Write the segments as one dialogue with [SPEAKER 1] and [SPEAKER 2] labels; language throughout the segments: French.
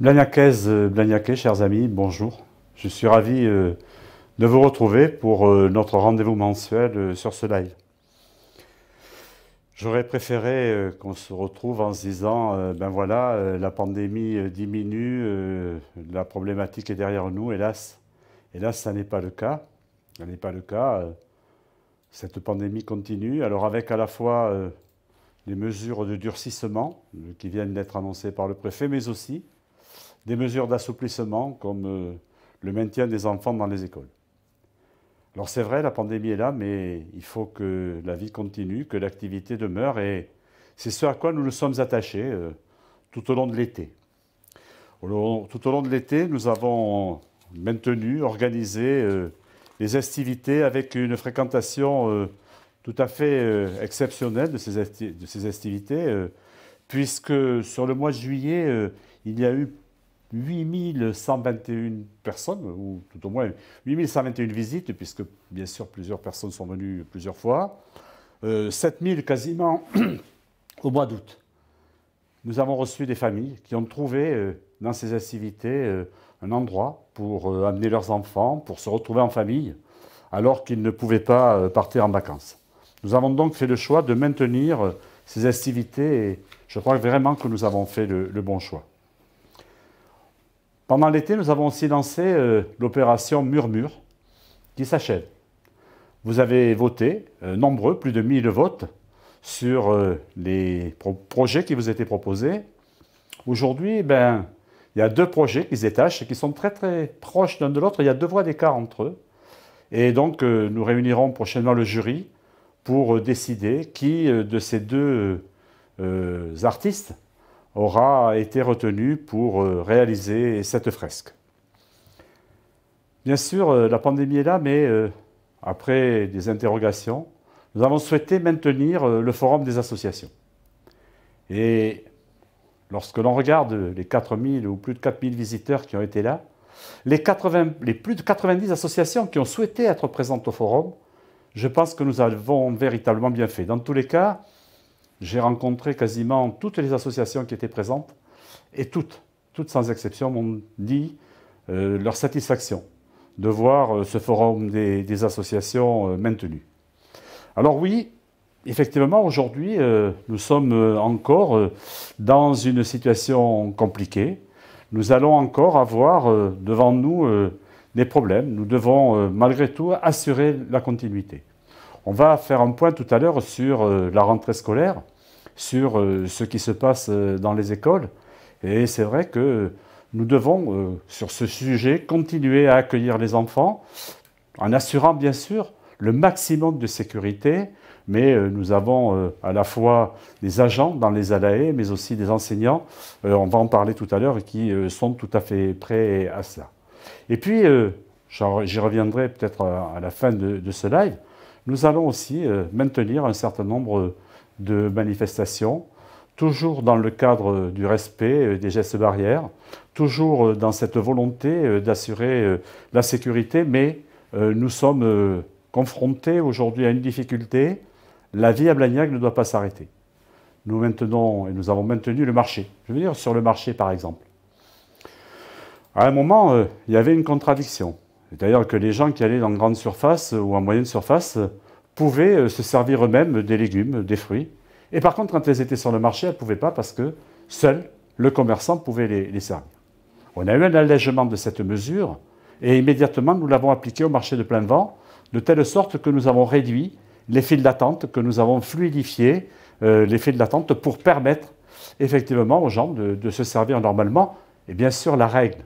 [SPEAKER 1] Blagnacaises, euh, Blagnacais, chers amis, bonjour. Je suis ravi euh, de vous retrouver pour euh, notre rendez-vous mensuel sur ce live. J'aurais préféré qu'on se retrouve en se disant, ben voilà, la pandémie diminue, la problématique est derrière nous, hélas. Hélas, ça n'est pas le cas. Ça n'est pas le cas. Cette pandémie continue, alors avec à la fois les mesures de durcissement qui viennent d'être annoncées par le préfet, mais aussi des mesures d'assouplissement comme euh, le maintien des enfants dans les écoles. Alors c'est vrai, la pandémie est là, mais il faut que la vie continue, que l'activité demeure, et c'est ce à quoi nous nous sommes attachés euh, tout au long de l'été. Tout au long de l'été, nous avons maintenu, organisé les euh, activités avec une fréquentation tout à fait exceptionnelle de ces, de ces activités, puisque sur le mois de juillet, il y a eu 8121 personnes, ou tout au moins 121 visites, puisque bien sûr plusieurs personnes sont venues plusieurs fois, 7 euh, 7000 quasiment au mois d'août. Nous avons reçu des familles qui ont trouvé euh, dans ces activités euh, un endroit pour amener leurs enfants, pour se retrouver en famille, alors qu'ils ne pouvaient pas partir en vacances. Nous avons donc fait le choix de maintenir ces activités et je crois vraiment que nous avons fait le bon choix. Pendant l'été, nous avons aussi lancé euh, l'opération Murmure qui s'achève. Vous avez voté, euh, nombreux, plus de 1000 votes, sur euh, les projets qui vous étaient proposés. Aujourd'hui, eh ben, il y a deux projets qui se détachent et qui sont très très proches l'un de l'autre. Il y a deux voies d'écart entre eux. Et donc, nous réunirons prochainement le jury pour décider qui de ces deux artistes aura été retenu pour euh, réaliser cette fresque. Bien sûr, euh, la pandémie est là, mais euh, après des interrogations, nous avons souhaité maintenir le forum des associations. Et lorsque l'on regarde les 4000 ou plus de 4000 visiteurs qui ont été là, les, les plus de 90 associations qui ont souhaité être présentes au forum, je pense que nous avons véritablement bien fait. Dans tous les cas, j'ai rencontré quasiment toutes les associations qui étaient présentes et toutes, toutes sans exception, m'ont dit euh, leur satisfaction de voir euh, ce forum des, associations euh, maintenu. Alors oui, effectivement, aujourd'hui, nous sommes encore dans une situation compliquée. Nous allons encore avoir devant nous des problèmes. Nous devons malgré tout assurer la continuité. On va faire un point tout à l'heure sur la rentrée scolaire sur euh, ce qui se passe euh, dans les écoles. Et c'est vrai que nous devons, euh, sur ce sujet, continuer à accueillir les enfants en assurant bien sûr le maximum de sécurité, mais nous avons à la fois des agents dans les ALAE, mais aussi des enseignants, on va en parler tout à l'heure, qui sont tout à fait prêts à ça. Et puis, j'y reviendrai peut-être à la fin de, ce live, nous allons aussi maintenir un certain nombre de manifestations, toujours dans le cadre du respect euh, des gestes barrières, toujours euh, dans cette volonté euh, d'assurer la sécurité, mais nous sommes confrontés aujourd'hui à une difficulté. La vie à Blagnac ne doit pas s'arrêter. Nous maintenons et nous avons maintenu le marché. Je veux dire, sur le marché, par exemple. À un moment, il y avait une contradiction. C'est-à-dire que les gens qui allaient dans grande surface ou en moyenne surface pouvaient euh, se servir eux-mêmes des légumes, des fruits. Et par contre, quand elles étaient sur le marché, elles ne pouvaient pas parce que seul le commerçant pouvait les, servir. On a eu un allègement de cette mesure et immédiatement nous l'avons appliqué au marché de plein vent, de telle sorte que nous avons réduit les files d'attente, que nous avons fluidifié euh, les files d'attente pour permettre effectivement aux gens de, se servir normalement. Et bien sûr, la règle,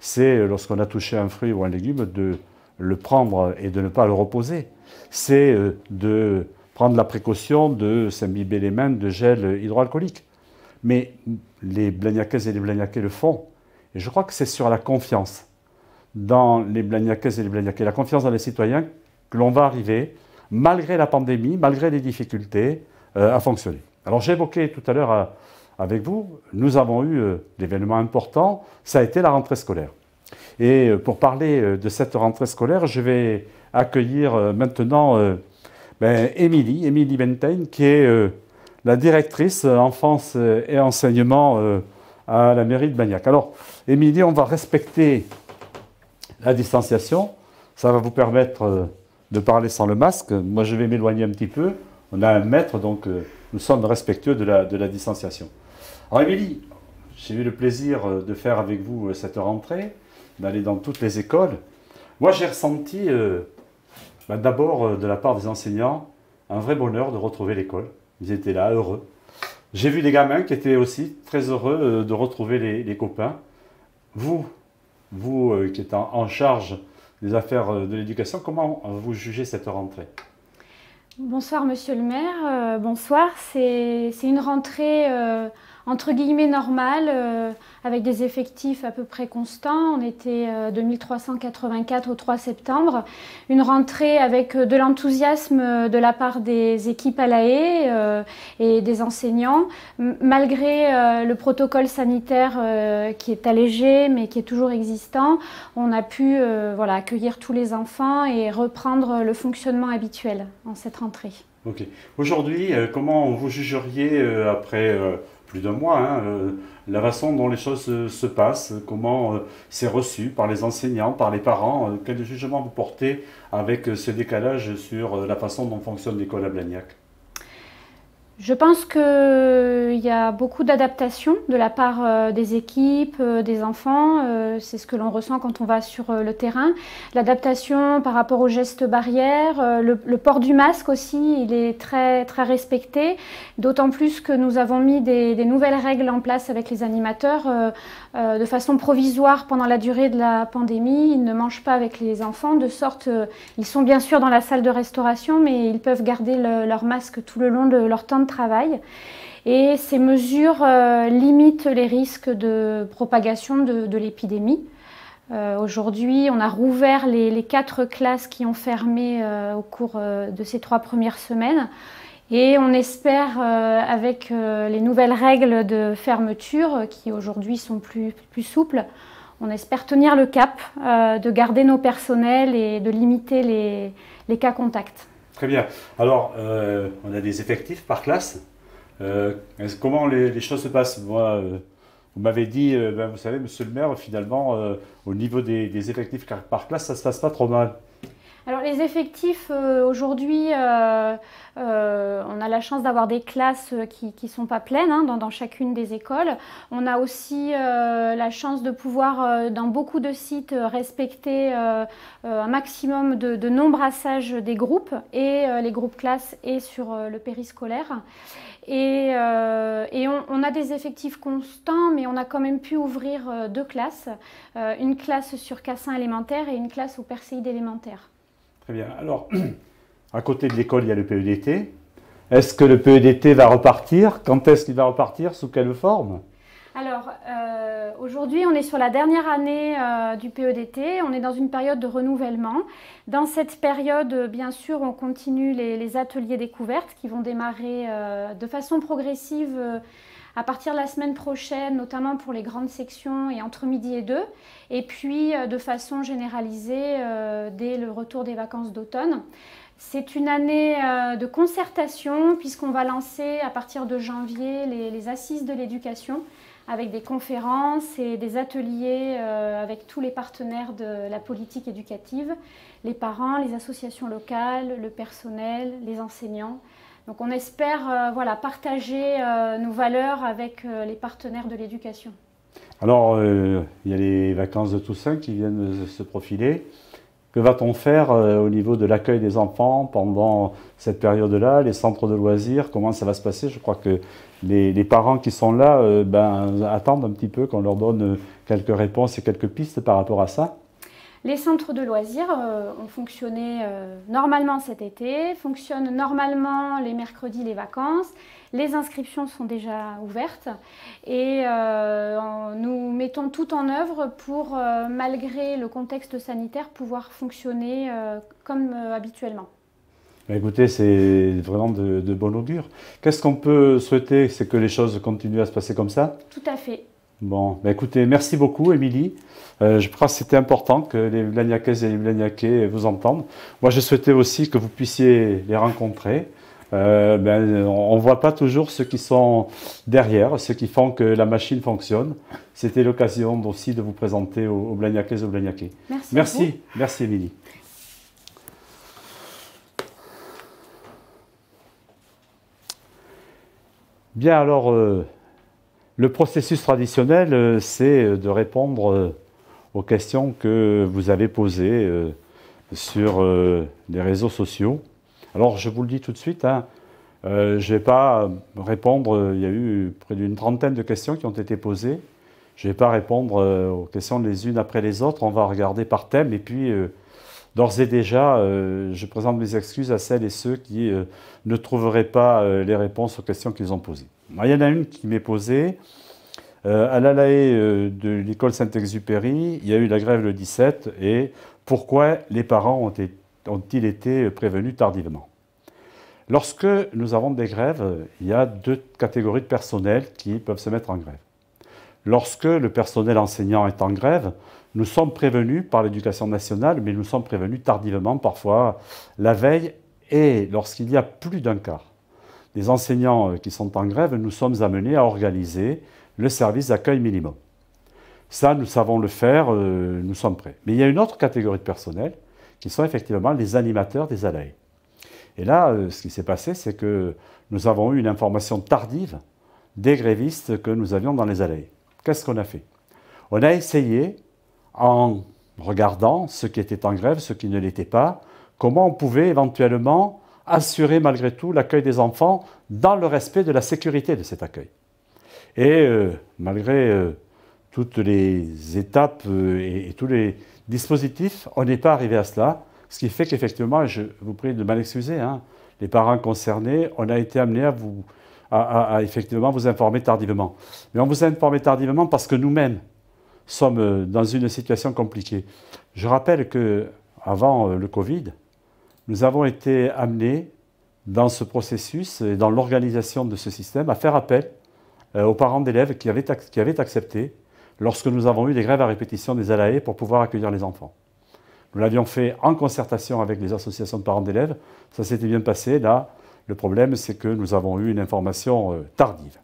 [SPEAKER 1] c'est euh, lorsqu'on a touché un fruit ou un légume de le prendre et de ne pas le reposer c'est euh, de prendre la précaution de s'imbiber les mains de gel hydroalcoolique. Mais les blagnacaises et les blagnacaises le font. Et je crois que c'est sur la confiance dans les blagnacaises et les blagnacaises, la confiance dans les citoyens, que l'on va arriver, malgré la pandémie, malgré les difficultés, euh, à fonctionner. Alors j'évoquais tout à l'heure euh, avec vous, nous avons eu l'événement important, ça a été la rentrée scolaire. Et pour parler de cette rentrée scolaire, je vais accueillir euh, maintenant euh, ben, Émilie, Émilie Bentaine, qui est euh, la directrice enfance et enseignement à la mairie de Bagnac. Alors, Émilie, on va respecter la distanciation. Ça va vous permettre de parler sans le masque. Moi, je vais m'éloigner un petit peu. On a un mètre, donc nous sommes respectueux de la, de la distanciation. Alors, Émilie, j'ai eu le plaisir de faire avec vous cette rentrée, d'aller dans toutes les écoles. Moi, j'ai ressenti bah, d'abord, euh, de la part des enseignants, un vrai bonheur de retrouver l'école. Ils étaient là, heureux. J'ai vu des gamins qui étaient aussi très heureux euh, de retrouver les, copains. Vous, vous euh, qui êtes en, charge des affaires de l'éducation, comment vous jugez cette rentrée
[SPEAKER 2] Bonsoir Monsieur le maire, bonsoir. C'est une rentrée entre guillemets normal, euh, avec des effectifs à peu près constants. On était 2384 euh, au 3 septembre. Une rentrée avec euh, de l'enthousiasme de la part des équipes à la et des enseignants, malgré le protocole sanitaire qui est allégé mais qui est toujours existant. On a pu voilà, accueillir tous les enfants et reprendre le fonctionnement habituel en cette rentrée.
[SPEAKER 1] Ok. Aujourd'hui, comment vous jugeriez après plus d'un mois, hein, euh, la façon dont les choses euh, se passent, comment euh, c'est reçu par les enseignants, par les parents, quel jugement vous portez avec ce décalage sur la façon dont fonctionne l'école à Blagnac
[SPEAKER 2] je pense qu'il euh, y a beaucoup d'adaptation de la part euh, des équipes, euh, des enfants. C'est ce que l'on ressent quand on va sur le terrain. L'adaptation par rapport aux gestes barrières, le, port du masque aussi, il est très, très respecté. D'autant plus que nous avons mis des, nouvelles règles en place avec les animateurs de façon provisoire pendant la durée de la pandémie. Ils ne mangent pas avec les enfants, de sorte ils sont bien sûr dans la salle de restauration, mais ils peuvent garder leur masque tout le long de leur temps de travail. Et ces mesures euh, limitent les risques de propagation de, l'épidémie. Euh, aujourd'hui, on a rouvert les, quatre classes qui ont fermé euh, au cours de ces trois premières semaines. Et on espère, avec les nouvelles règles de fermeture, qui aujourd'hui sont plus, souples, on espère tenir le cap de garder nos personnels et de limiter les cas contacts.
[SPEAKER 1] Très bien. Alors, euh, on a des effectifs par classe. Euh, comment les, choses se passent Moi, euh, Vous m'avez dit, ben, vous savez, monsieur le maire, finalement, au niveau des, des effectifs par classe, ça ne se passe pas trop mal.
[SPEAKER 2] Alors les effectifs euh, aujourd'hui, euh, euh, on a la chance d'avoir des classes qui ne sont pas pleines hein, dans, chacune des écoles. On a aussi la chance de pouvoir, dans beaucoup de sites, respecter un maximum de, de non des groupes et les groupes classes et sur le périscolaire. Et, et on, a des effectifs constants, mais on a quand même pu ouvrir deux classes, une classe sur Cassin élémentaire et une classe au Perséide élémentaire.
[SPEAKER 1] Très bien. Alors, à côté de l'école, il y a le PEDT. Est-ce que le PEDT va repartir Quand est-ce qu'il va repartir Sous quelle forme
[SPEAKER 2] alors, euh, aujourd'hui, on est sur la dernière année euh, du PEDT. On est dans une période de renouvellement. Dans cette période, bien sûr, on continue les, ateliers découvertes qui vont démarrer euh, de façon progressive à partir de la semaine prochaine, notamment pour les grandes sections et entre midi et 2, et puis euh, de façon généralisée euh, dès le retour des vacances d'automne. C'est une année euh, de concertation puisqu'on va lancer à partir de janvier les assises de l'éducation avec des conférences et des ateliers avec tous les partenaires de la politique éducative, les parents, les associations locales, le personnel, les enseignants. Donc on espère euh, voilà, partager euh, nos valeurs avec euh, les partenaires de l'éducation.
[SPEAKER 1] Alors, il y a les vacances de Toussaint qui viennent se profiler. Que va-t-on faire au niveau de l'accueil des enfants pendant cette période-là Les centres de loisirs, comment ça va se passer Je crois que les, parents qui sont là ben, attendent un petit peu qu'on leur donne quelques réponses et quelques pistes par rapport à ça.
[SPEAKER 2] Les centres de loisirs euh, ont fonctionné euh, normalement cet été, fonctionnent normalement les mercredis, les vacances. Les inscriptions sont déjà ouvertes et euh, nous mettons tout en œuvre pour, malgré le contexte sanitaire, pouvoir fonctionner comme habituellement.
[SPEAKER 1] Bah, écoutez, c'est vraiment de, de bon augure. Qu'est-ce qu'on peut souhaiter C'est que les choses continuent à se passer comme ça Tout à fait. Bon, bah, écoutez, merci beaucoup, Émilie. Euh, je crois que c'était important que les Blagnacaises et les Blagnacais vous entendent. Moi, je souhaitais aussi que vous puissiez les rencontrer. Euh, ben, on ne voit pas toujours ceux qui sont derrière, ceux qui font que la machine fonctionne. C'était l'occasion aussi de vous présenter aux, aux et aux Blagnacais. Merci. Merci, merci Émilie. Bien alors. Euh, le processus traditionnel, euh, c'est euh, de répondre euh, aux questions que vous avez posées sur les réseaux sociaux. Alors, je vous le dis tout de suite, hein, je ne vais pas répondre, il y a eu près d'une trentaine de questions qui ont été posées. Je ne vais pas répondre aux questions les unes après les autres, on va regarder par thème. Et puis, d'ores et déjà, je présente mes excuses à celles et ceux qui ne trouveraient pas les réponses aux questions qu'ils ont posées il y en a une qui m'est posée. Euh, à l'Alaé e, euh, de l'école Saint-Exupéry, il y a eu la grève le 17 et pourquoi les parents ont-ils été prévenus tardivement Lorsque nous avons des grèves, il y a deux catégories de personnel qui peuvent se mettre en grève. Lorsque le personnel enseignant est en grève, nous sommes prévenus par l'éducation nationale, mais nous sommes prévenus tardivement, parfois la veille, et lorsqu'il y a plus d'un quart des enseignants euh, qui sont en grève, nous sommes amenés à organiser le service d'accueil minimum. Ça, nous savons le faire, euh, nous sommes prêts. Mais il y a une autre catégorie de personnel qui sont effectivement les animateurs des ALAE. Et là, euh, ce qui s'est passé, c'est que nous avons eu une information tardive des grévistes que nous avions dans les ALAE. Qu'est-ce qu'on a fait On a essayé, en regardant ce qui était en grève, ce qui ne l'était pas, comment on pouvait éventuellement assurer malgré tout l'accueil des enfants dans le respect de la sécurité de cet accueil. Et euh, malgré euh, toutes les étapes euh, et, tous les dispositifs, on n'est pas arrivé à cela, ce qui fait qu'effectivement, je vous prie de m'excuser, hein, les parents concernés, on a été amené à vous à, effectivement vous informer tardivement. Mais on vous a informé tardivement parce que nous-mêmes sommes dans une situation compliquée. Je rappelle que avant le Covid, nous avons été amenés dans ce processus et dans l'organisation de ce système à faire appel euh, aux parents d'élèves qui avaient, accepté lorsque nous avons eu des grèves à répétition des ALAE pour pouvoir accueillir les enfants. Nous l'avions fait en concertation avec les associations de parents d'élèves. Ça s'était bien passé. Là, le problème, c'est que nous avons eu une information euh, tardive.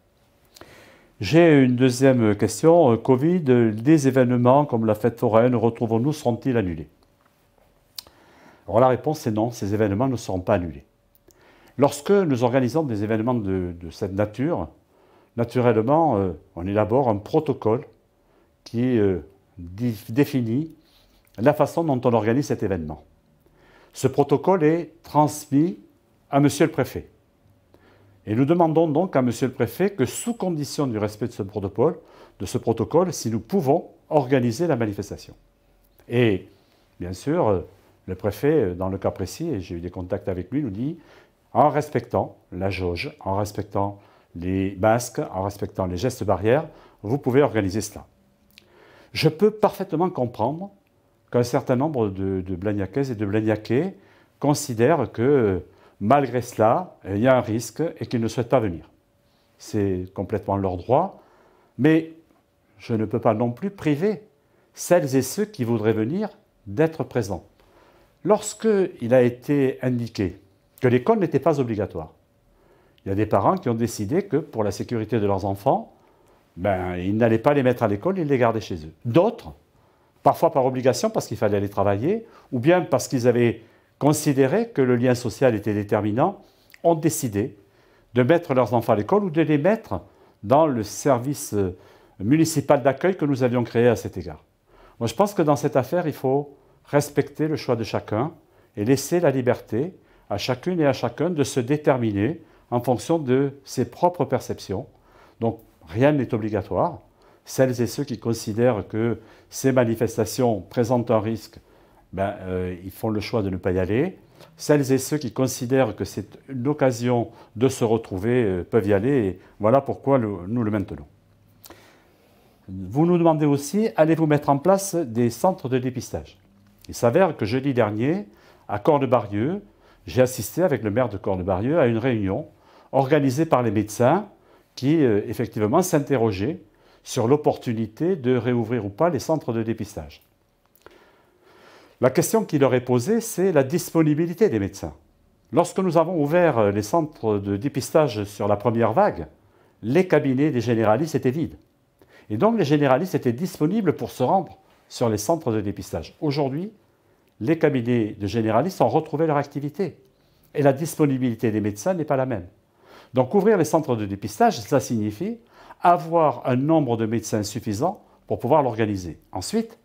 [SPEAKER 1] J'ai une deuxième question. Euh, Covid, des événements comme la fête foraine, retrouvons-nous, seront-ils annulés alors la réponse est non, ces événements ne seront pas annulés. Lorsque nous organisons des événements de, cette nature, naturellement, euh, on élabore un protocole qui euh, définit la façon dont on organise cet événement. Ce protocole est transmis à Monsieur le Préfet. Et nous demandons donc à Monsieur le Préfet que, sous condition du respect de ce protocole, de ce protocole si nous pouvons organiser la manifestation. Et bien sûr, euh, le préfet, euh, dans le cas précis, et j'ai eu des contacts avec lui, nous dit, en respectant la jauge, en respectant les masques, en respectant les gestes barrières, vous pouvez organiser cela. Je peux parfaitement comprendre qu'un certain nombre de, de et de Blagnacais considèrent que malgré cela, il y a un risque et qu'ils ne souhaitent pas venir. C'est complètement leur droit, mais je ne peux pas non plus priver celles et ceux qui voudraient venir d'être présents. Lorsqu'il a été indiqué que l'école n'était pas obligatoire, il y a des parents qui ont décidé que pour la sécurité de leurs enfants, ben, ils n'allaient pas les mettre à l'école, ils les gardaient chez eux. D'autres, parfois par obligation parce qu'il fallait aller travailler, ou bien parce qu'ils avaient considéré que le lien social était déterminant, ont décidé de mettre leurs enfants à l'école ou de les mettre dans le service euh, municipal d'accueil que nous avions créé à cet égard. Moi, je pense que dans cette affaire, il faut respecter le choix de chacun et laisser la liberté à chacune et à chacun de se déterminer en fonction de ses propres perceptions. Donc rien n'est obligatoire. Celles et ceux qui considèrent que ces manifestations présentent un risque, ben, euh, ils font le choix de ne pas y aller. Celles et ceux qui considèrent que c'est l'occasion de se retrouver euh, peuvent y aller. Et voilà pourquoi nous le maintenons. Vous nous demandez aussi, allez-vous mettre en place des centres de dépistage il s'avère que jeudi dernier, à Cornebarieux, j'ai assisté avec le maire de Cornebarieux à une réunion organisée par les médecins qui, euh, effectivement, s'interrogeaient sur l'opportunité de réouvrir ou pas les centres de dépistage. La question qui leur est posée, c'est la disponibilité des médecins. Lorsque nous avons ouvert euh, les centres de dépistage sur la première vague, les cabinets des généralistes étaient vides. Et donc les généralistes étaient disponibles pour se rendre sur les centres de dépistage. Aujourd'hui, les cabinets de généralistes ont retrouvé leur activité et la disponibilité des médecins n'est pas la même. Donc ouvrir les centres de dépistage, ça signifie avoir un nombre de médecins suffisant pour pouvoir l'organiser. Ensuite,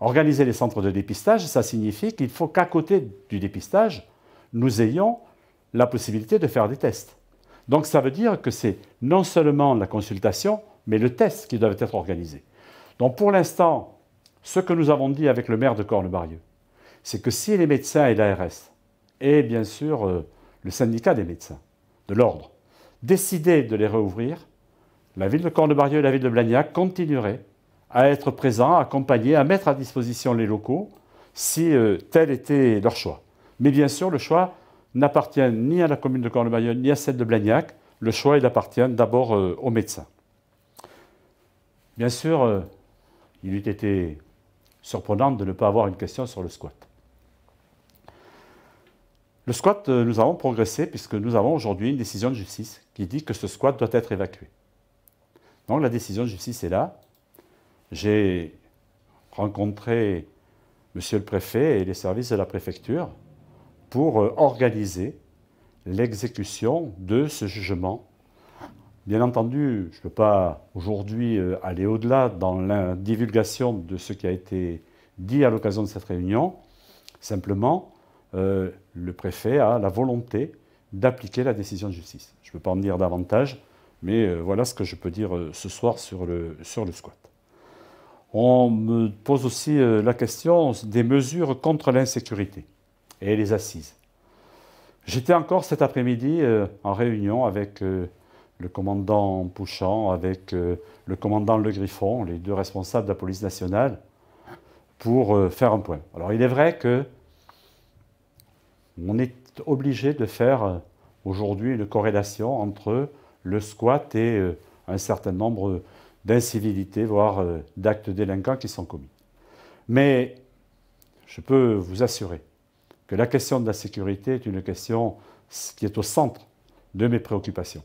[SPEAKER 1] organiser les centres de dépistage, ça signifie qu'il faut qu'à côté du dépistage, nous ayons la possibilité de faire des tests. Donc ça veut dire que c'est non seulement la consultation, mais le test qui doit être organisé. Donc pour l'instant, ce que nous avons dit avec le maire de Cornebarieux, c'est que si les médecins et l'ARS, et bien sûr euh, le syndicat des médecins, de l'ordre, décidaient de les réouvrir, la ville de Cornebarieux et la ville de Blagnac continueraient à être présents, à accompagner, à mettre à disposition les locaux si euh, tel était leur choix. Mais bien sûr, le choix n'appartient ni à la commune de Cornebarieux ni à celle de Blagnac. Le choix, il appartient d'abord euh, aux médecins. Bien sûr, il eût été surprenante de ne pas avoir une question sur le squat. Le squat, euh, nous avons progressé puisque nous avons aujourd'hui une décision de justice qui dit que ce squat doit être évacué. Donc la décision de justice est là. J'ai rencontré Monsieur le Préfet et les services de la préfecture pour euh, organiser l'exécution de ce jugement Bien entendu, je ne peux pas aujourd'hui euh, aller au-delà dans la divulgation de ce qui a été dit à l'occasion de cette réunion. Simplement, euh, le préfet a la volonté d'appliquer la décision de justice. Je ne peux pas en dire davantage, mais euh, voilà ce que je peux dire ce soir sur le, sur le squat. On me pose aussi la question des mesures contre l'insécurité et les assises. J'étais encore cet après-midi en réunion avec le commandant Pouchant avec euh, le commandant Le Griffon, les deux responsables de la police nationale, pour euh, faire un point. Alors il est vrai que on est obligé de faire euh, aujourd'hui une corrélation entre le squat et un certain nombre d'incivilités, voire d'actes délinquants qui sont commis. Mais je peux vous assurer que la question de la sécurité est une question qui est au centre de mes préoccupations.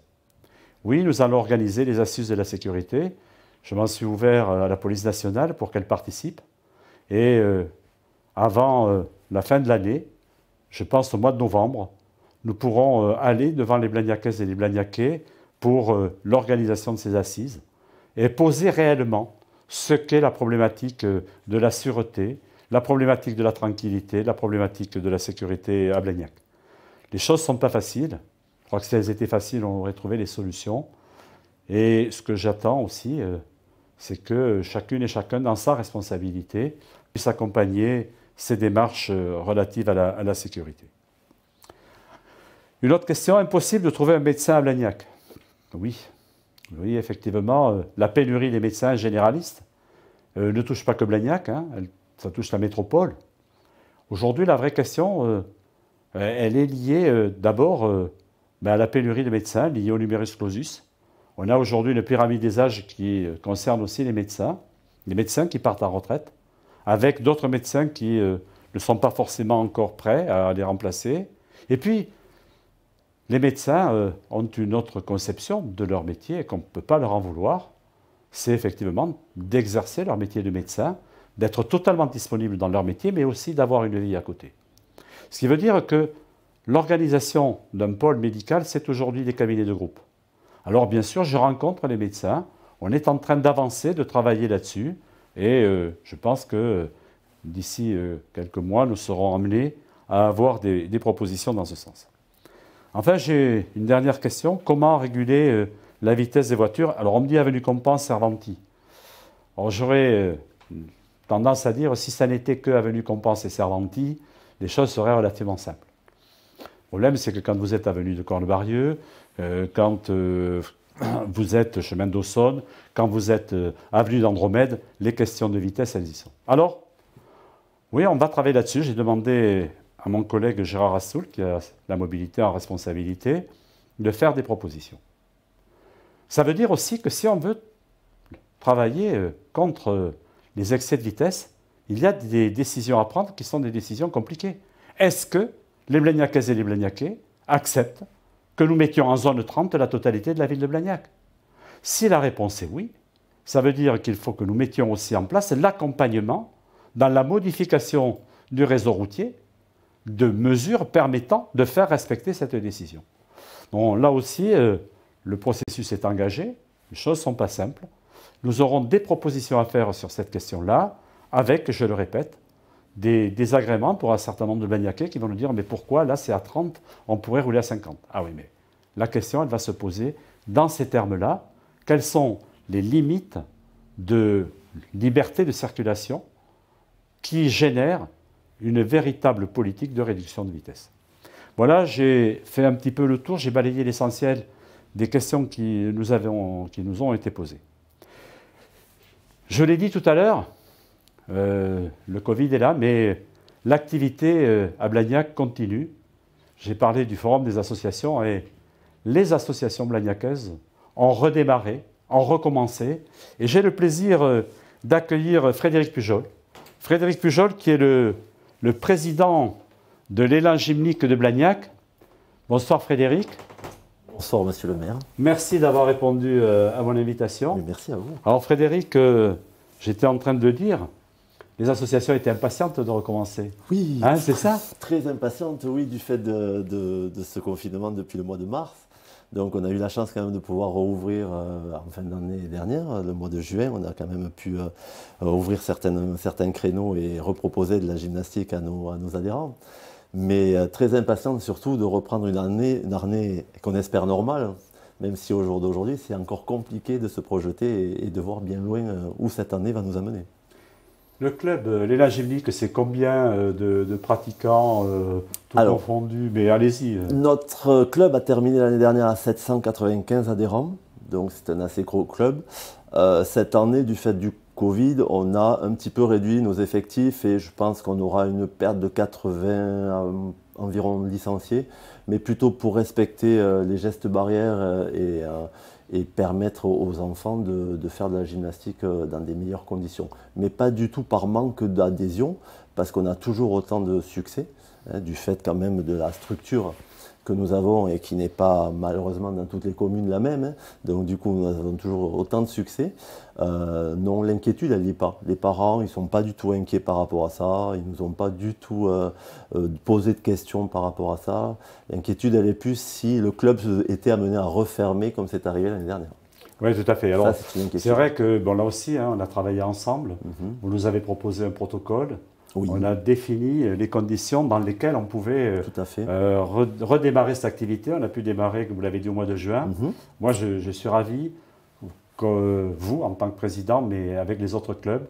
[SPEAKER 1] Oui, nous allons organiser les assises de la sécurité. Je m'en suis ouvert euh, à la police nationale pour qu'elle participe. Et euh, avant euh, la fin de l'année, je pense au mois de novembre, nous pourrons aller devant les Blagnacaises et les Blagnacais pour l'organisation de ces assises et poser réellement ce qu'est la problématique de la sûreté, la problématique de la tranquillité, la problématique de la sécurité à Blagnac. Les choses ne sont pas faciles crois que si elles étaient faciles, on aurait trouvé les solutions. Et ce que j'attends aussi, euh, c'est que chacune et chacun, dans sa responsabilité, puisse accompagner ces démarches euh, relatives à la, sécurité. Une autre question, impossible de trouver un médecin à Blagnac. Oui, oui, effectivement, euh, la pénurie des médecins généralistes ne touche pas que Blagnac, hein, ça touche la métropole. Aujourd'hui, la vraie question, elle est liée d'abord ben, à la pénurie de médecins liée au numerus clausus. On a aujourd'hui une pyramide des âges qui concerne aussi les médecins, les médecins qui partent en retraite, avec d'autres médecins qui euh, ne sont pas forcément encore prêts à les remplacer. Et puis, les médecins euh, ont une autre conception de leur métier et qu'on ne peut pas leur en vouloir. C'est effectivement d'exercer leur métier de médecin, d'être totalement disponible dans leur métier, mais aussi d'avoir une vie à côté. Ce qui veut dire que L'organisation d'un pôle médical, c'est aujourd'hui des cabinets de groupe. Alors bien sûr, je rencontre les médecins, on est en train d'avancer, de travailler là-dessus, et euh, je pense que d'ici euh, quelques mois, nous serons amenés à avoir des, propositions dans ce sens. Enfin, j'ai une dernière question. Comment réguler euh, la vitesse des voitures Alors on me dit Avenue compense Servanti. Alors j'aurais tendance à dire, si ça n'était que Avenue Compense et Servanti, les choses seraient relativement simples. Le problème, c'est que quand vous êtes avenue de Cornebarieux, euh, quand euh, vous êtes chemin d'Aussonne, quand vous êtes euh, avenue d'Andromède, les questions de vitesse, elles y sont. Alors, oui, on va travailler là-dessus. J'ai demandé à mon collègue Gérard Rassoul, qui a la mobilité en responsabilité, de faire des propositions. Ça veut dire aussi que si on veut travailler contre les excès de vitesse, il y a des décisions à prendre qui sont des décisions compliquées. Est-ce que les Blagnacais et les Blagnacais acceptent que nous mettions en zone 30 la totalité de la ville de Blagnac Si la réponse est oui, ça veut dire qu'il faut que nous mettions aussi en place l'accompagnement dans la modification du réseau routier de mesures permettant de faire respecter cette décision. là aussi, euh, le processus est engagé, les choses ne sont pas simples. Nous aurons des propositions à faire sur cette question-là, avec, je le répète, des désagréments pour un certain nombre de maniaqués qui vont nous dire Mais pourquoi là c'est à 30, on pourrait rouler à 50 Ah oui, mais la question, elle va se poser dans ces termes-là quelles sont les limites de liberté de circulation qui génèrent une véritable politique de réduction de vitesse Voilà, j'ai fait un petit peu le tour j'ai balayé l'essentiel des questions qui nous, qui nous ont été posées. Je l'ai dit tout à l'heure, euh, le Covid est là, mais l'activité euh, à Blagnac continue. J'ai parlé du forum des associations et les associations blagnacaises ont redémarré, ont recommencé. Et j'ai le plaisir euh, d'accueillir Frédéric Pujol. Frédéric Pujol, qui est le, président de l'élan gymnique de Blagnac. Bonsoir Frédéric. Bonsoir Monsieur le maire. Merci d'avoir répondu à mon invitation. merci à vous. Alors Frédéric, j'étais en train de le dire, les associations étaient impatientes de recommencer. Oui, hein, c'est ça
[SPEAKER 3] Très impatientes, oui, du fait de, ce confinement depuis le mois de mars. Donc on a eu la chance quand même de pouvoir rouvrir euh, en fin d'année dernière, euh, le mois de juin, on a quand même pu euh, ouvrir certains créneaux et reproposer de la gymnastique à nos, adhérents. Mais très impatientes surtout de reprendre une année, une qu'on espère normale, même si au jour d'aujourd'hui c'est encore compliqué de se projeter et de voir bien loin où cette année va nous amener.
[SPEAKER 1] Le club, euh, Léla
[SPEAKER 3] que c'est combien euh, de, pratiquants euh, tout Mais allez-y. Notre club a terminé l'année dernière à 795 adhérents, donc c'est un assez gros club. cette année, du fait du Covid, on a un petit peu réduit nos effectifs et je pense qu'on aura une perte de 80 environ licenciés, mais plutôt pour respecter les gestes barrières et et permettre aux enfants de, faire de la gymnastique euh, dans des meilleures conditions. Mais pas du tout par manque d'adhésion, parce qu'on a toujours autant de succès, hein, du fait quand même de la structure que nous avons et qui n'est pas malheureusement dans toutes les communes la même. Hein. Donc du coup, nous avons toujours autant de succès. Euh, non, l'inquiétude, elle n'est pas. Les parents, ils ne sont pas du tout inquiets par rapport à ça. Ils ne nous ont pas du tout euh, euh, posé de questions par rapport à ça. L'inquiétude, elle est plus si le club était amené à refermer comme c'est arrivé l'année dernière. Oui, tout à fait. Alors, c'est vrai que bon, là aussi, hein, on a travaillé ensemble.
[SPEAKER 1] Mhm. Vous nous avez proposé un protocole. On a défini euh, les conditions dans lesquelles on pouvait euh, euh, redémarrer cette activité. On a pu démarrer, comme vous l'avez dit, au mois de juin. Mhm. Moi, je, je, suis ravi que vous, en tant que président, mais avec les autres clubs,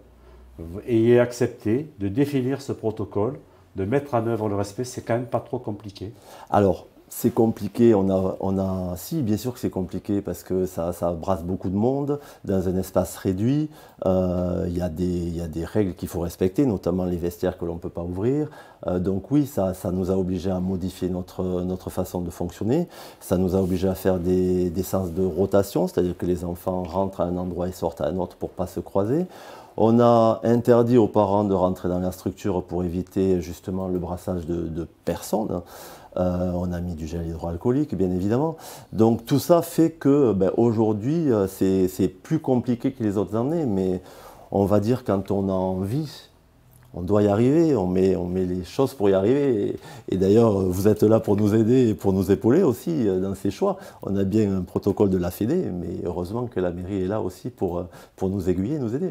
[SPEAKER 1] ayez accepté de définir ce protocole, de mettre en œuvre le respect.
[SPEAKER 3] C'est quand même pas trop compliqué. Alors, c'est compliqué, on a, on a, si bien sûr que c'est compliqué parce que ça, brasse beaucoup de monde dans un espace réduit. Euh, il y, a des règles qu'il faut respecter, notamment les vestiaires que l'on ne peut pas ouvrir. Euh, donc oui, ça, nous a obligés à modifier notre, notre façon de fonctionner. Ça nous a obligés à faire des, sens de rotation, c'est-à-dire que les enfants rentrent à un endroit et sortent à un autre pour ne pas se croiser. On a interdit aux parents de rentrer dans la structure pour éviter justement le brassage de personnes. Euh, on a mis du gel hydroalcoolique, bien évidemment. Donc tout ça fait que ben, aujourd'hui, euh, c'est plus compliqué que les autres années, mais on va dire quand on a envie, on doit y arriver, on met, les choses pour y arriver. Et, d'ailleurs, vous êtes là pour nous aider et pour nous épauler aussi euh, dans ces choix. On a bien un protocole de la fédé, mais heureusement que la mairie est là aussi pour, nous aiguiller, nous aider.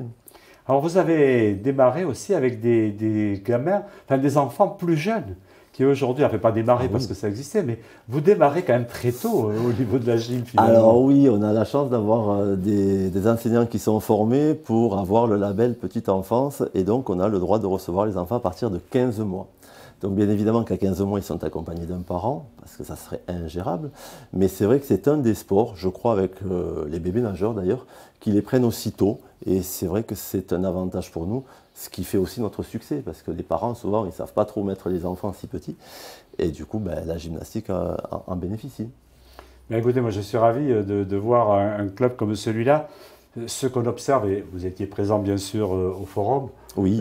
[SPEAKER 3] Alors vous avez démarré aussi avec des, des gamins, enfin des enfants plus jeunes
[SPEAKER 1] qui aujourd'hui n'avait pas démarré ah parce que ça existait, mais vous démarrez quand même très tôt euh, au niveau de la gym. Alors
[SPEAKER 3] oui, on a la chance d'avoir euh, des, des, enseignants qui sont formés pour avoir le label petite enfance et donc on a le droit de recevoir les enfants à partir de 15 mois. Donc bien évidemment qu'à 15 mois, ils sont accompagnés d'un parent, parce que ça serait ingérable. Mais c'est vrai que c'est un des sports, je crois, avec euh, les bébés nageurs d'ailleurs, qui les prennent aussitôt. Et c'est vrai que c'est un avantage pour nous, ce qui fait aussi notre succès, parce que les parents, souvent, ils ne savent pas trop mettre les enfants si petits. Et du coup, ben, la gymnastique en, bénéficie. Mais ben, écoutez, moi je suis ravi
[SPEAKER 1] euh, de, voir un, club comme celui-là euh, ce qu'on observe, et vous étiez présent bien sûr au forum, oui.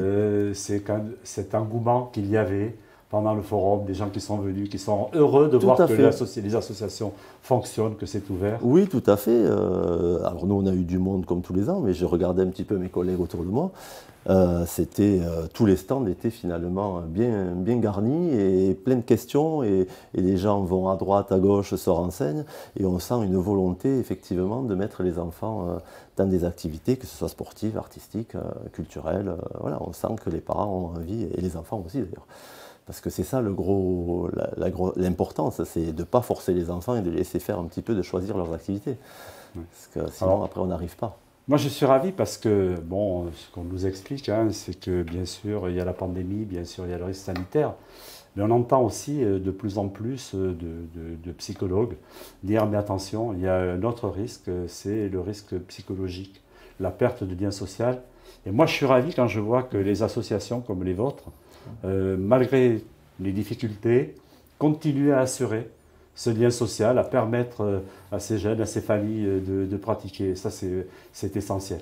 [SPEAKER 1] c'est cet engouement qu'il y avait pendant le forum, des gens qui sont venus, qui sont heureux de voir que les associations fonctionnent, que c'est ouvert.
[SPEAKER 3] Oui, tout à fait. Euh, alors nous, on a eu du monde comme tous les ans, mais je regardais un petit peu mes collègues autour de moi. Euh, c'était euh, tous les stands étaient finalement bien, bien garnis et plein de questions et, les gens vont à droite, à gauche, se renseignent et on sent une volonté effectivement de mettre les enfants dans des activités que ce soit sportives, artistiques, culturelles. voilà, on sent que les parents ont envie et les enfants aussi d'ailleurs parce que c'est ça le gros, l'importance, c'est de ne pas forcer les enfants et de les laisser faire un petit peu, de choisir leurs activités. Parce que sinon, après, on n'arrive pas. Moi, je suis ravi parce que, bon, ce qu'on
[SPEAKER 1] nous explique, hein, c'est que, bien sûr, il y a la pandémie, bien sûr, il y a le risque sanitaire. Mais on entend aussi euh, de plus en plus euh, de, de psychologues dire, mais attention, il y a un autre risque, euh, c'est le risque psychologique, la perte de lien social. Et moi, je suis ravi quand je vois que les associations comme les vôtres, euh, malgré les difficultés, continuer à assurer ce lien social, à permettre euh, à ces jeunes, à ces
[SPEAKER 3] familles euh, de, de pratiquer. Ça, c'est essentiel.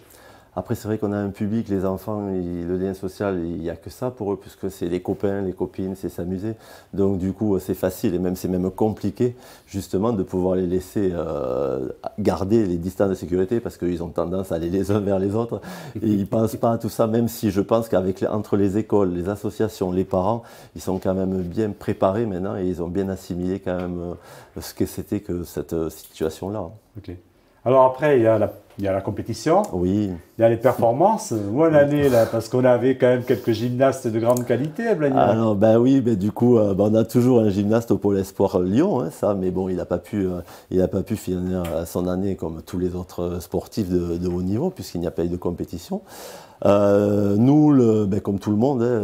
[SPEAKER 3] Après, c'est vrai qu'on a un public, les enfants, le lien social, il n'y a que ça pour eux, puisque c'est les copains, les copines, c'est s'amuser. Donc, du coup, c'est facile et même c'est même compliqué, justement, de pouvoir les laisser euh, garder les distances de sécurité, parce qu'ils ont tendance à aller les uns vers les autres. Et ils ne pensent pas à tout ça, même si je pense qu'avec les écoles, les associations, les parents, ils sont quand même bien préparés maintenant et ils ont bien assimilé quand même euh, ce que c'était que cette euh, situation-là.
[SPEAKER 1] Alors après, il y a la compétition, oui. il y a les performances. bonne année là, parce qu'on avait quand même quelques gymnastes de grande qualité à Blagnac.
[SPEAKER 3] Ah ben oui, mais du coup, euh, bah, on a toujours un gymnaste au Pôle Espoir Lyon, hein, ça, mais bon, il n'a pas, pu, euh, pas pu finir euh, son année comme tous les autres sportifs de haut niveau, puisqu'il n'y a pas eu de compétition. Euh, nous, ben, comme tout le monde, hein,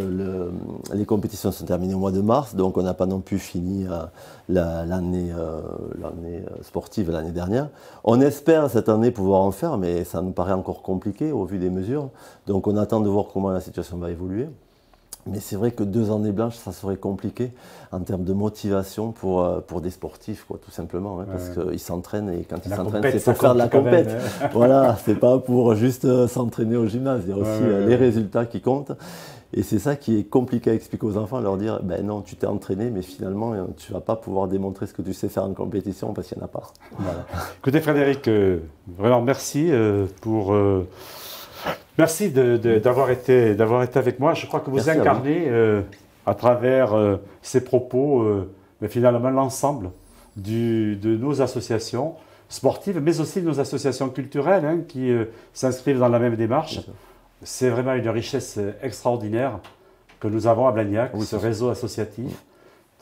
[SPEAKER 3] les compétitions sont terminées au mois de mars, donc on n'a pas non plus fini euh, l'année euh, sportive l'année dernière. On espère cette année pouvoir en faire, mais ça nous paraît encore compliqué au vu des mesures. Donc on attend de voir comment la situation va évoluer. Mais c'est vrai que deux années blanches, ça serait compliqué en termes de motivation pour, euh, pour des sportifs, quoi, tout simplement. Hein, parce qu'ils s'entraînent et quand ils s'entraînent, c'est pour faire de la compète. Hein. voilà, c'est pas pour juste euh, s'entraîner au gymnase. Il y a aussi euh, les résultats qui comptent. Et c'est ça qui est compliqué à expliquer aux enfants, leur dire ben non, tu t'es entraîné, mais finalement, tu vas pas pouvoir démontrer ce que tu sais faire en compétition parce qu'il n'y en a pas. Écoutez,
[SPEAKER 1] Frédéric, vraiment merci pour. Merci d'avoir été, été, avec moi. Je crois que vous incarnez, euh, à, travers euh, ces propos, euh, mais finalement l'ensemble de nos associations sportives, mais aussi de nos associations culturelles hein, qui s'inscrivent dans la même démarche. C'est vraiment une richesse extraordinaire que nous avons à Blagnac, ce réseau associatif,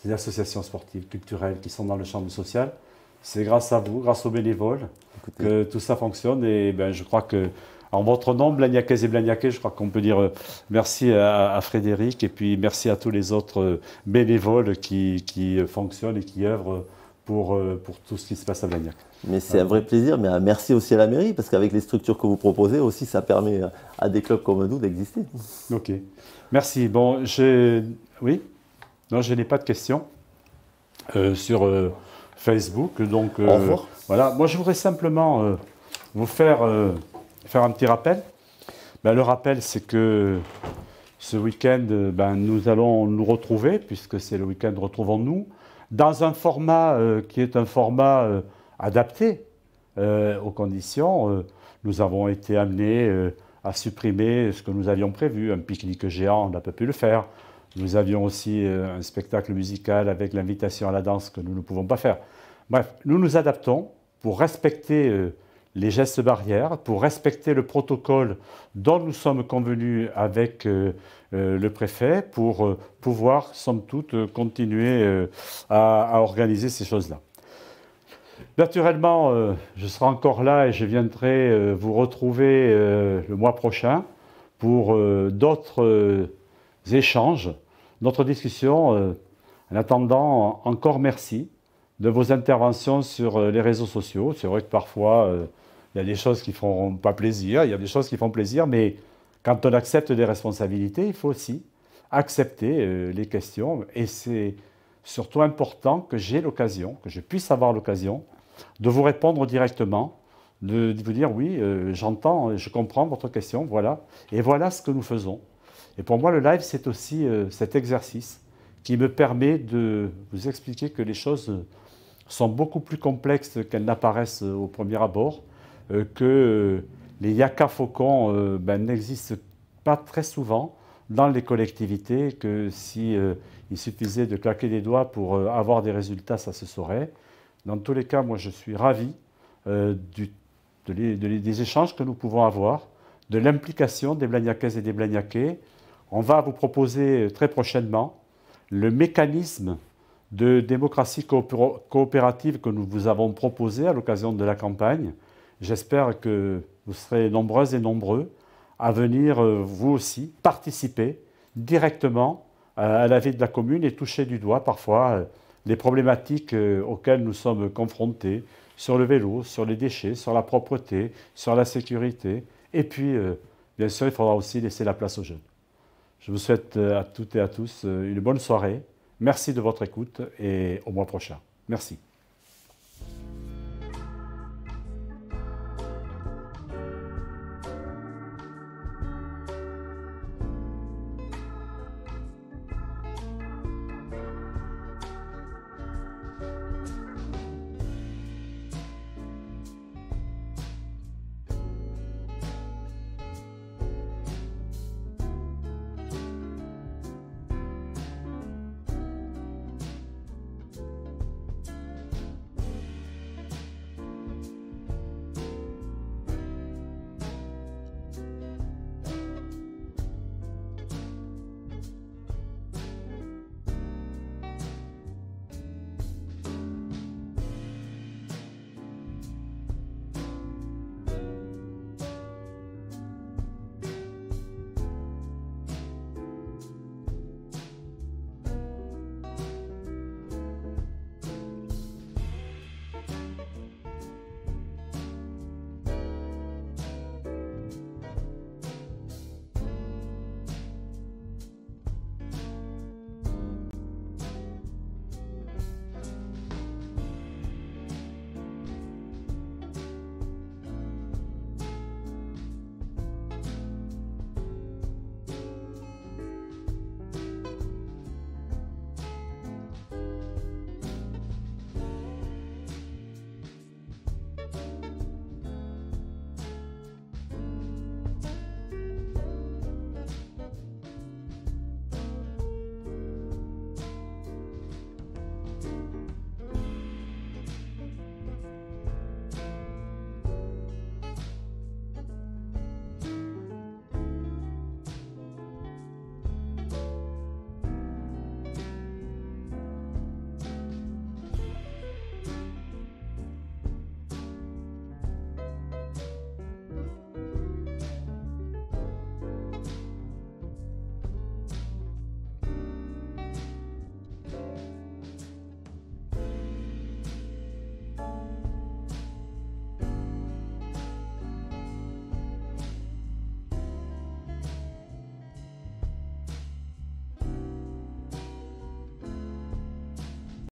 [SPEAKER 1] des associations sportives, culturelles qui sont dans le champ du social. C'est grâce à vous, grâce aux bénévoles, que tout ça fonctionne et ben, je crois que en votre nom, Blagnacais et Blagnacais, je crois qu'on peut dire euh, merci à, Frédéric et puis merci à tous les autres euh, bénévoles
[SPEAKER 3] qui, qui
[SPEAKER 1] euh, fonctionnent et qui œuvrent pour, pour tout ce qui se passe à Blagnac. Mais c'est un vrai
[SPEAKER 3] plaisir, mais merci aussi à la mairie, parce qu'avec les structures que vous proposez aussi, ça permet à des clubs comme nous d'exister.
[SPEAKER 1] Ok, merci. Bon, je... Oui Non, je n'ai pas de questions sur Facebook, donc... Voilà, moi je voudrais simplement vous faire faire un petit rappel. Ben, le rappel, c'est que ce week-end, ben, nous allons nous retrouver, puisque c'est le week-end Retrouvons-nous, dans un format euh, qui est un format euh, adapté euh, aux conditions. nous avons été amenés à supprimer ce que nous avions prévu, un pique-nique géant, on n'a pas pu le faire. Nous avions aussi un spectacle musical avec l'invitation à la danse que nous ne pouvons pas faire. Bref, nous nous adaptons pour respecter les gestes barrières, pour respecter le protocole dont nous sommes convenus avec euh, euh, le préfet, pour euh, pouvoir, somme toute, continuer à, organiser ces choses-là. Naturellement, je serai encore là et je viendrai vous retrouver le mois prochain pour d'autres échanges, d'autres discussions. en attendant, encore merci de vos interventions sur les réseaux sociaux. C'est vrai que parfois, il y a des choses qui ne font pas plaisir, il y a des choses qui font plaisir, mais quand on accepte des responsabilités, il faut aussi accepter euh, les questions. Et c'est surtout important que j'ai l'occasion, que je puisse avoir l'occasion de vous répondre directement, de vous dire oui, euh, j'entends, euh, je comprends votre question, voilà. Et voilà ce que nous faisons. Et pour moi, le live, c'est aussi cet exercice qui me permet de vous expliquer que les choses sont beaucoup plus complexes qu'elles n'apparaissent au premier abord euh, que euh, les yaka euh, ben, n'existent pas très souvent dans les collectivités, que si il suffisait de claquer des doigts pour avoir des résultats, ça se saurait. Dans tous les cas, moi, je suis ravi des échanges que nous pouvons avoir, de l'implication des Blagnacaises et des blagnacais. On va vous proposer très prochainement le mécanisme de démocratie coopérative que nous vous avons proposé à l'occasion de la campagne. J'espère que vous serez nombreuses et nombreux à venir, euh, vous aussi, participer directement euh, à la vie de la commune et toucher du doigt parfois euh, les problématiques auxquelles nous sommes confrontés sur le vélo, sur les déchets, sur la propreté, sur la sécurité. Et puis, bien sûr, il faudra aussi laisser la place aux jeunes. Je vous souhaite à toutes et à tous une bonne soirée. Merci de votre écoute et au mois prochain. Merci.